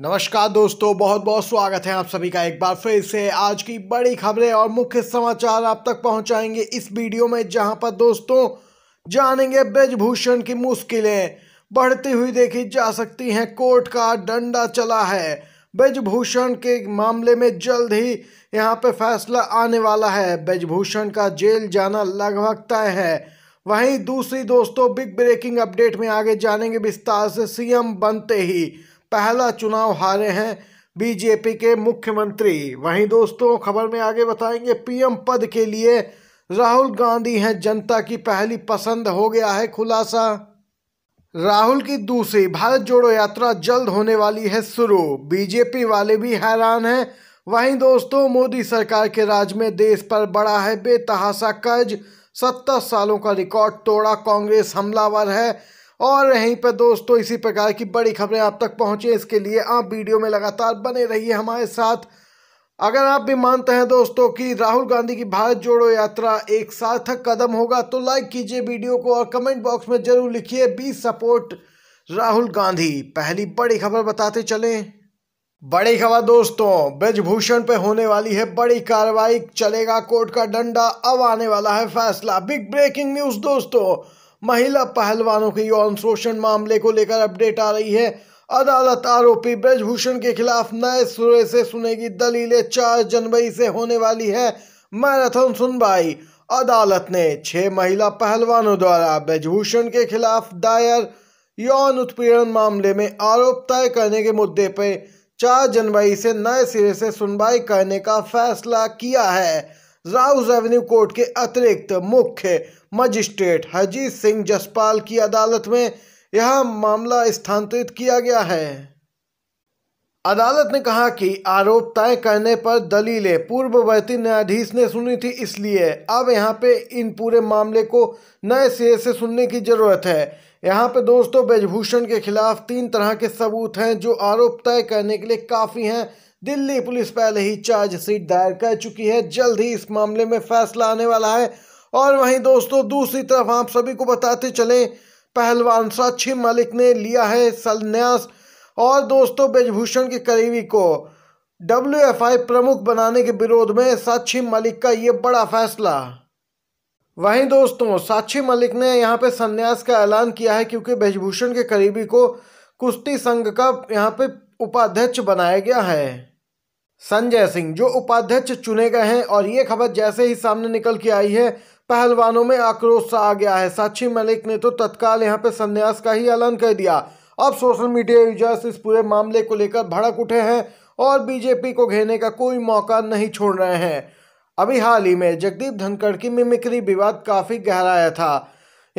नमस्कार दोस्तों बहुत बहुत स्वागत है आप सभी का एक बार फिर से आज की बड़ी खबरें और मुख्य समाचार आप तक पहुंचाएंगे इस वीडियो में जहां पर दोस्तों जानेंगे ब्रजभूषण की मुश्किलें बढ़ती हुई देखी जा सकती हैं कोर्ट का डंडा चला है ब्रजभूषण के मामले में जल्द ही यहां पर फैसला आने वाला है ब्रजभूषण का जेल जाना लगभग तय है वहीं दूसरी दोस्तों बिग ब्रेकिंग अपडेट में आगे जानेंगे विस्तार से सीएम बनते ही पहला चुनाव हारे हैं बीजेपी के मुख्यमंत्री वहीं दोस्तों खबर में आगे बताएंगे पीएम पद के लिए राहुल गांधी हैं जनता की पहली पसंद हो गया है खुलासा राहुल की दूसरी भारत जोड़ो यात्रा जल्द होने वाली है शुरू बीजेपी वाले भी हैरान हैं वहीं दोस्तों मोदी सरकार के राज में देश पर बड़ा है बेतहासा कर्ज सत्तर सालों का रिकॉर्ड तोड़ा कांग्रेस हमलावर है और यहीं पर दोस्तों इसी प्रकार की बड़ी खबरें आप तक पहुँचे इसके लिए आप वीडियो में लगातार बने रहिए हमारे साथ अगर आप भी मानते हैं दोस्तों कि राहुल गांधी की भारत जोड़ो यात्रा एक सार्थक कदम होगा तो लाइक कीजिए वीडियो को और कमेंट बॉक्स में जरूर लिखिए बी सपोर्ट राहुल गांधी पहली बड़ी खबर बताते चलें बड़ी खबर दोस्तों ब्रजभूषण पे होने वाली है बड़ी कार्रवाई चलेगा कोर्ट का डंडा अब आने वाला है फैसला बिग ब्रेकिंग न्यूज दोस्तों महिला पहलवानों के यौन शोषण मामले को लेकर अपडेट आ रही है अदालत आरोपी ब्रजभूषण के खिलाफ नए सुरे से सुनेगी दलीलें चार जनवरी से होने वाली है मैराथन सुनवाई अदालत ने छह महिला पहलवानों द्वारा ब्रजभूषण के खिलाफ दायर यौन उत्पीड़न मामले में आरोप तय करने के मुद्दे पर चार जनवरी से नए सिरे से सुनवाई करने का फैसला किया है राउस एवेन्यू कोर्ट के अतिरिक्त मुख्य मजिस्ट्रेट हरजीत सिंह जसपाल की अदालत में यह मामला स्थानांतरित किया गया है अदालत ने कहा कि आरोप तय करने पर दलीलें पूर्ववर्ती न्यायाधीश ने सुनी थी इसलिए अब यहाँ पे इन पूरे मामले को नए सिरे से सुनने की ज़रूरत है यहाँ पे दोस्तों ब्रजभूषण के खिलाफ तीन तरह के सबूत हैं जो आरोप तय करने के लिए काफ़ी हैं दिल्ली पुलिस पहले ही चार्जशीट दायर कर चुकी है जल्द ही इस मामले में फैसला आने वाला है और वहीं दोस्तों दूसरी तरफ आप सभी को बताते चलें पहलवान साक्षी मलिक ने लिया है संन्यास और दोस्तों ब्रजभूषण के करीबी को डब्ल्यू प्रमुख बनाने के विरोध में साक्षी मलिक का ये बड़ा फैसला वहीं दोस्तों साक्षी मलिक ने यहाँ पे संन्यास का ऐलान किया है क्योंकि ब्रजभूषण के करीबी को कुश्ती संघ का यहाँ पे उपाध्यक्ष बनाया गया है संजय सिंह जो उपाध्यक्ष चुने गए हैं और ये खबर जैसे ही सामने निकल के आई है पहलवानों में आक्रोश सा आ गया है साक्षी मलिक ने तो तत्काल यहाँ पे संन्यास का ही ऐलान कर दिया अब सोशल मीडिया यूजर्स इस पूरे मामले को लेकर भड़क उठे हैं और बीजेपी को घेरने का कोई मौका नहीं छोड़ रहे हैं अभी हाल ही में जगदीप धनखड़ की मिमिक्री विवाद काफ़ी गहराया था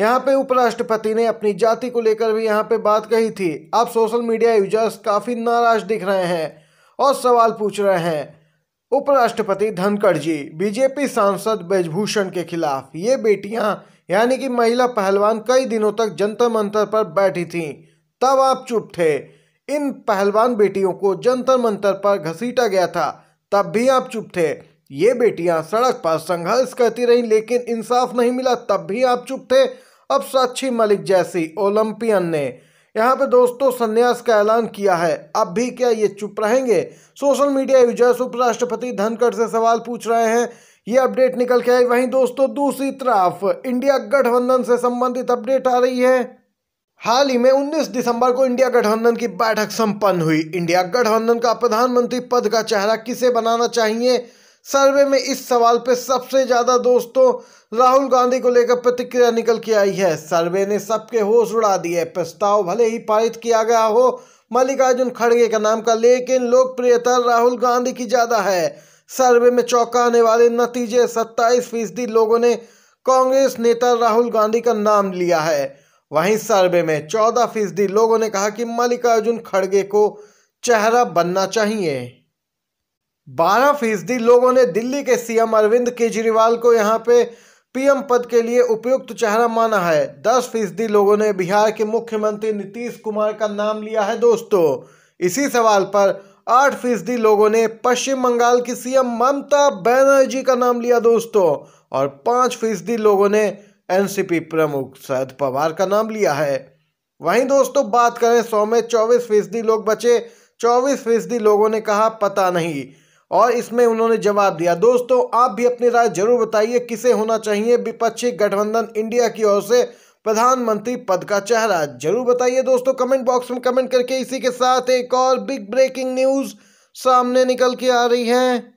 यहाँ पे उपराष्ट्रपति ने अपनी जाति को लेकर भी यहाँ पे बात कही थी अब सोशल मीडिया यूजर्स काफ़ी नाराज दिख रहे हैं और सवाल पूछ रहे हैं उपराष्ट्रपति धनखड़ जी बीजेपी सांसद ब्रजभूषण के खिलाफ ये बेटियां यानी कि महिला पहलवान कई दिनों तक जंतर मंतर पर बैठी थीं तब आप चुप थे इन पहलवान बेटियों को जंतर मंतर पर घसीटा गया था तब भी आप चुप थे ये बेटियां सड़क पर संघर्ष करती रहीं लेकिन इंसाफ नहीं मिला तब भी आप चुप थे अब साक्षी मलिक जैसी ओलंपियन ने यहाँ पे दोस्तों संन्यास का ऐलान किया है अब भी क्या ये चुप रहेंगे सोशल मीडिया यूजर्स उपराष्ट्रपति धनखड़ से सवाल पूछ रहे हैं ये अपडेट निकल के आई वहीं दोस्तों दूसरी तरफ इंडिया गठबंधन से संबंधित अपडेट आ रही है हाल ही में 19 दिसंबर को इंडिया गठबंधन की बैठक संपन्न हुई इंडिया गठबंधन का प्रधानमंत्री पद का चेहरा किसे बनाना चाहिए सर्वे में इस सवाल पर सबसे ज़्यादा दोस्तों राहुल गांधी को लेकर प्रतिक्रिया निकल के आई है सर्वे ने सबके होश उड़ा दिए प्रस्ताव भले ही पारित किया गया हो मल्लिकार्जुन खड़गे का नाम का लेकिन लोकप्रियता राहुल गांधी की ज़्यादा है सर्वे में चौंकाने वाले नतीजे सत्ताईस फीसदी लोगों ने कांग्रेस नेता राहुल गांधी का नाम लिया है वहीं सर्वे में चौदह फीसदी लोगों ने कहा कि मल्लिकार्जुन खड़गे को चेहरा बनना चाहिए बारह फीसदी लोगों ने दिल्ली के सीएम अरविंद केजरीवाल को यहां पे पीएम पद के लिए उपयुक्त चेहरा माना है दस फीसदी लोगों ने बिहार के मुख्यमंत्री नीतीश कुमार का नाम लिया है दोस्तों इसी सवाल पर आठ फीसदी लोगों ने पश्चिम बंगाल की सीएम ममता बनर्जी का नाम लिया दोस्तों और पांच फीसदी लोगों ने एनसीपी प्रमुख शरद पवार का नाम लिया है वहीं दोस्तों बात करें सौ में चौबीस फीसदी लोग बचे चौबीस फीसदी लोगों ने कहा पता नहीं और इसमें उन्होंने जवाब दिया दोस्तों आप भी अपनी राय जरूर बताइए किसे होना चाहिए विपक्षी गठबंधन इंडिया की ओर से प्रधानमंत्री पद का चेहरा जरूर बताइए दोस्तों कमेंट बॉक्स में कमेंट करके इसी के साथ एक और बिग ब्रेकिंग न्यूज सामने निकल के आ रही है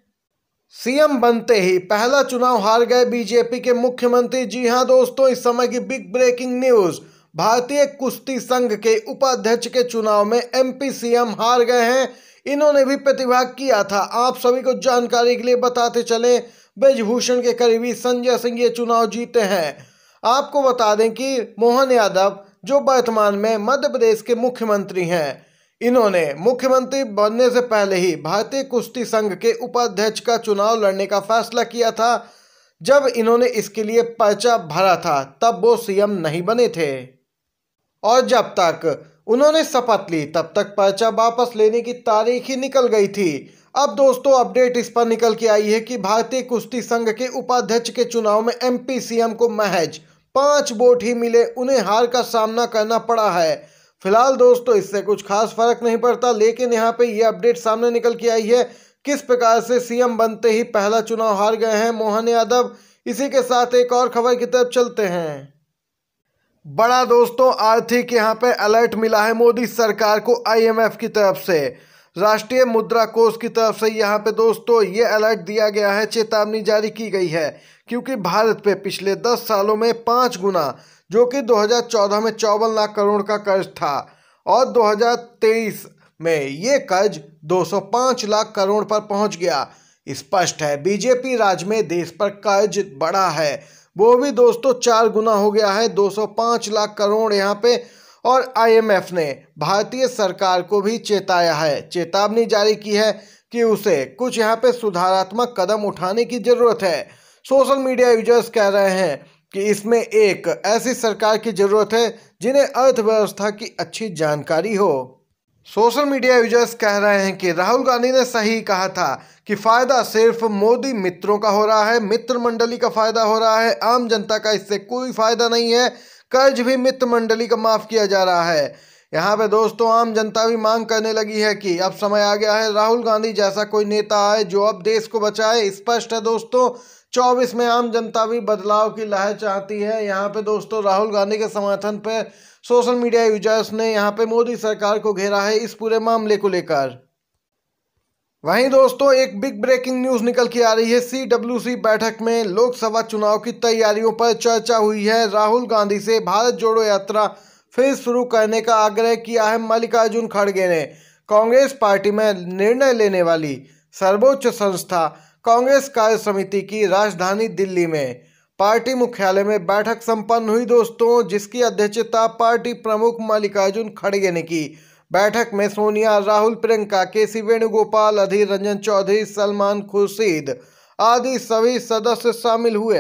सीएम बनते ही पहला चुनाव हार गए बीजेपी के मुख्यमंत्री जी हां दोस्तों इस समय की बिग ब्रेकिंग न्यूज भारतीय कुश्ती संघ के उपाध्यक्ष के चुनाव में एमपी सीएम हार गए हैं इन्होंने भी प्रतिभाग किया था आप सभी को जानकारी के लिए बताते चले ब्रजभूषण के करीबी संजय सिंह ये चुनाव जीते हैं आपको बता दें कि मोहन यादव जो वर्तमान में मध्य प्रदेश के मुख्यमंत्री हैं इन्होंने मुख्यमंत्री बनने से पहले ही भारतीय कुश्ती संघ के उपाध्यक्ष का चुनाव लड़ने का फैसला किया था जब इन्होंने इसके लिए पर्चा भरा था तब वो सीएम नहीं बने थे और जब तक उन्होंने शपथ ली तब तक पर्चा वापस लेने की तारीख ही निकल गई थी अब दोस्तों अपडेट इस पर निकल के आई है कि भारतीय कुश्ती संघ के उपाध्यक्ष के चुनाव में एमपी सीएम को महज पांच वोट ही मिले उन्हें हार का सामना करना पड़ा है फिलहाल दोस्तों इससे कुछ खास फर्क नहीं पड़ता लेकिन यहाँ पे ये अपडेट सामने निकल के आई है किस प्रकार से सीएम बनते ही पहला चुनाव हार गए हैं मोहन यादव इसी के साथ एक और खबर की तरफ चलते हैं बड़ा दोस्तों आर्थिक यहाँ पे अलर्ट मिला है मोदी सरकार को आईएमएफ की तरफ से राष्ट्रीय मुद्रा कोष की तरफ से यहाँ पे दोस्तों ये अलर्ट दिया गया है चेतावनी जारी की गई है क्योंकि भारत पे पिछले दस सालों में पाँच गुना जो कि 2014 में चौवन लाख करोड़ का कर्ज था और 2023 में ये कर्ज 205 लाख करोड़ पर पहुँच गया स्पष्ट है बीजेपी राज में देश पर कर्ज बढ़ा है वो भी दोस्तों चार गुना हो गया है 205 लाख करोड़ यहाँ पे और आईएमएफ ने भारतीय सरकार को भी चेताया है चेतावनी जारी की है कि उसे कुछ यहाँ पे सुधारात्मक कदम उठाने की ज़रूरत है सोशल मीडिया यूजर्स कह रहे हैं कि इसमें एक ऐसी सरकार की ज़रूरत है जिन्हें अर्थव्यवस्था की अच्छी जानकारी हो सोशल मीडिया यूजर्स कह रहे हैं कि राहुल गांधी ने सही कहा था कि फायदा सिर्फ मोदी मित्रों का हो रहा है मित्र मंडली का फायदा हो रहा है आम जनता का इससे कोई फायदा नहीं है कर्ज भी मित्र मंडली का माफ किया जा रहा है यहाँ पे दोस्तों आम जनता भी मांग करने लगी है कि अब समय आ गया है राहुल गांधी जैसा कोई नेता आए जो अब देश को बचाए स्पष्ट है दोस्तों चौबीस में आम जनता भी बदलाव की लहर चाहती है यहाँ पे दोस्तों राहुल गांधी के समर्थन पे सोशल मीडिया यूजर्स ने यहाँ पे मोदी सरकार को घेरा है इस पूरे मामले को लेकर वहीं दोस्तों एक बिग ब्रेकिंग न्यूज निकल के आ रही है सीडब्ल्यूसी बैठक में लोकसभा चुनाव की तैयारियों पर चर्चा हुई है राहुल गांधी से भारत जोड़ो यात्रा फिर शुरू करने का आग्रह किया है मल्लिकार्जुन खड़गे ने कांग्रेस पार्टी में निर्णय लेने वाली सर्वोच्च संस्था कांग्रेस कार्य समिति की राजधानी दिल्ली में पार्टी मुख्यालय में बैठक संपन्न हुई दोस्तों जिसकी अध्यक्षता पार्टी प्रमुख मल्लिकार्जुन खड़गे ने की बैठक में सोनिया राहुल प्रियंका के सी वेणुगोपाल अधीर रंजन चौधरी सलमान खुर्शीद आदि सभी सदस्य शामिल हुए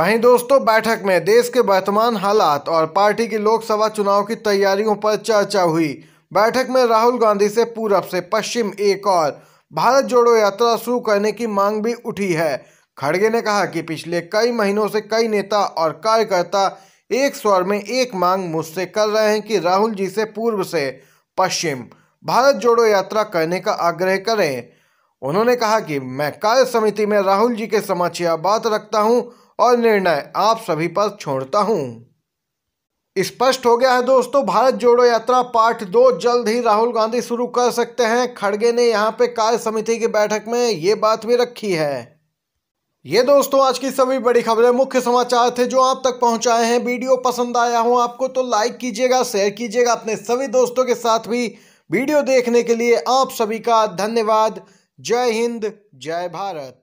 वहीं दोस्तों बैठक में देश के वर्तमान हालात और पार्टी की लोकसभा चुनाव की तैयारियों पर चर्चा हुई बैठक में राहुल गांधी से पूरब से पश्चिम एक और भारत जोड़ो यात्रा शुरू करने की मांग भी उठी है खड़गे ने कहा कि पिछले कई महीनों से कई नेता और कार्यकर्ता एक स्वर में एक मांग मुझसे कर रहे हैं कि राहुल जी से पूर्व से पश्चिम भारत जोड़ो यात्रा करने का आग्रह करें उन्होंने कहा कि मैं कार्य समिति में राहुल जी के समक्ष यह बात रखता हूं और निर्णय आप सभी पर छोड़ता हूं स्पष्ट हो गया है दोस्तों भारत जोड़ो यात्रा पार्ट दो जल्द ही राहुल गांधी शुरू कर सकते हैं खड़गे ने यहां पे कार्य समिति की बैठक में ये बात भी रखी है ये दोस्तों आज की सभी बड़ी खबरें मुख्य समाचार थे जो आप तक पहुंचाए हैं वीडियो पसंद आया हो आपको तो लाइक कीजिएगा शेयर कीजिएगा अपने सभी दोस्तों के साथ भी वीडियो देखने के लिए आप सभी का धन्यवाद जय हिंद जय भारत